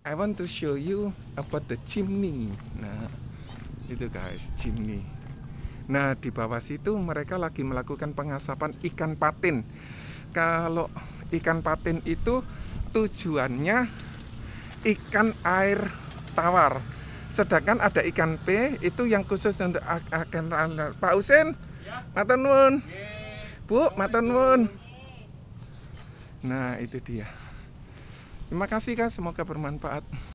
I want to show you about the chimney nah itu guys chimney nah di bawah situ mereka lagi melakukan pengasapan ikan patin kalau ikan patin itu tujuannya ikan air tawar sedangkan ada ikan P itu yang khusus untuk akan Pak Usin ya. Matenun Bu Matenun nah itu dia Terima kasih kan semoga bermanfaat.